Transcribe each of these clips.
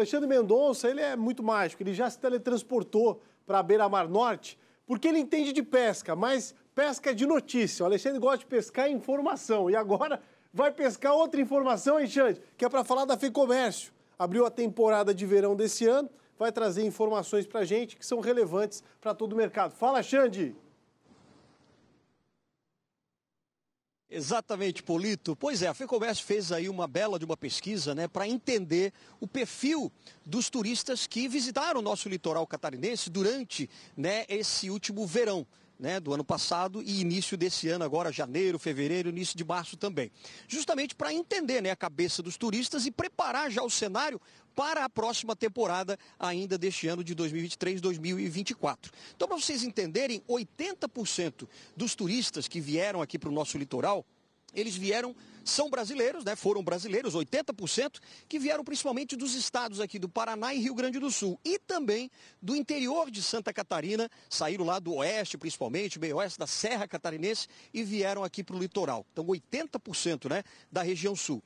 Alexandre Mendonça, ele é muito mágico, ele já se teletransportou para a beira-mar norte, porque ele entende de pesca, mas pesca é de notícia. O Alexandre gosta de pescar informação e agora vai pescar outra informação, hein, Que é para falar da FEComércio. Abriu a temporada de verão desse ano, vai trazer informações para gente que são relevantes para todo o mercado. Fala, Alexandre. Exatamente, Polito. Pois é, a FEComércio fez aí uma bela de uma pesquisa, né, para entender o perfil dos turistas que visitaram o nosso litoral catarinense durante, né, esse último verão né, do ano passado e início desse ano agora, janeiro, fevereiro, início de março também. Justamente para entender né, a cabeça dos turistas e preparar já o cenário para a próxima temporada ainda deste ano de 2023-2024. Então, para vocês entenderem, 80% dos turistas que vieram aqui para o nosso litoral eles vieram, são brasileiros, né? Foram brasileiros, 80%, que vieram principalmente dos estados aqui do Paraná e Rio Grande do Sul e também do interior de Santa Catarina, saíram lá do oeste, principalmente, meio oeste da Serra Catarinense e vieram aqui para o litoral. Então, 80%, né, da região sul.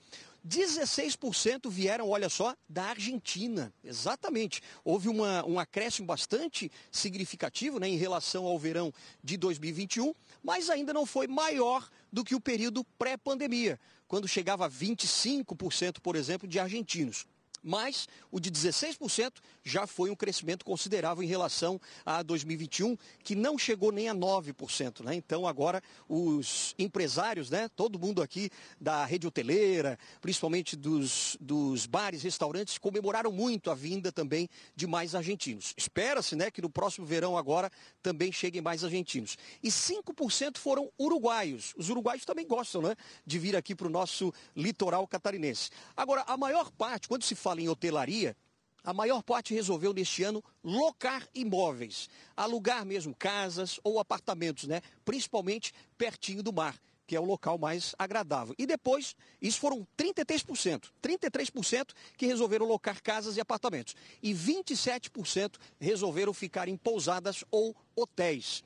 16% vieram, olha só, da Argentina. Exatamente. Houve uma, um acréscimo bastante significativo né, em relação ao verão de 2021, mas ainda não foi maior do que o período pré-pandemia, quando chegava a 25%, por exemplo, de argentinos mas o de 16% já foi um crescimento considerável em relação a 2021, que não chegou nem a 9%. Né? Então, agora, os empresários, né, todo mundo aqui da rede hoteleira, principalmente dos, dos bares, restaurantes, comemoraram muito a vinda também de mais argentinos. Espera-se né, que no próximo verão agora também cheguem mais argentinos. E 5% foram uruguaios. Os uruguaios também gostam né, de vir aqui para o nosso litoral catarinense. Agora, a maior parte, quando se fala em hotelaria, a maior parte resolveu neste ano locar imóveis, alugar mesmo casas ou apartamentos, né? Principalmente pertinho do mar, que é o local mais agradável. E depois, isso foram 33%, 33% que resolveram locar casas e apartamentos e 27% resolveram ficar em pousadas ou hotéis.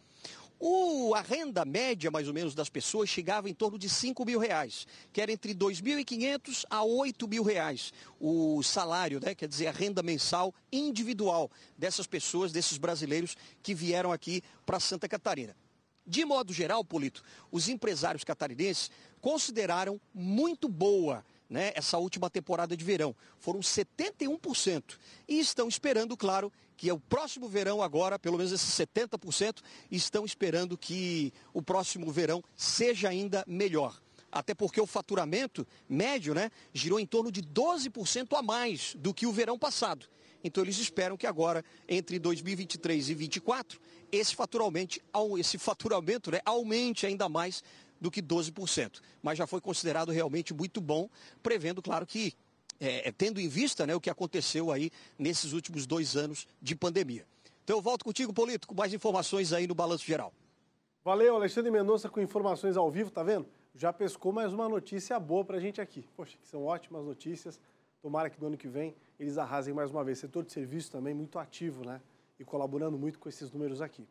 O, a renda média, mais ou menos, das pessoas chegava em torno de 5 mil reais, que era entre 2.500 a 8 mil reais. O salário, né, quer dizer, a renda mensal individual dessas pessoas, desses brasileiros que vieram aqui para Santa Catarina. De modo geral, Polito, os empresários catarinenses consideraram muito boa né, essa última temporada de verão. Foram 71%. E estão esperando, claro, que é o próximo verão agora, pelo menos esses 70%, estão esperando que o próximo verão seja ainda melhor até porque o faturamento médio né, girou em torno de 12% a mais do que o verão passado. Então eles esperam que agora, entre 2023 e 2024, esse faturamento, esse faturamento né, aumente ainda mais do que 12%. Mas já foi considerado realmente muito bom, prevendo, claro, que é, é, tendo em vista né, o que aconteceu aí nesses últimos dois anos de pandemia. Então eu volto contigo, Polito, com mais informações aí no Balanço Geral. Valeu, Alexandre Mendonça com informações ao vivo, tá vendo? Já pescou mais uma notícia boa pra gente aqui. Poxa, que são ótimas notícias. Tomara que no ano que vem eles arrasem mais uma vez. Setor de serviço também muito ativo, né? E colaborando muito com esses números aqui.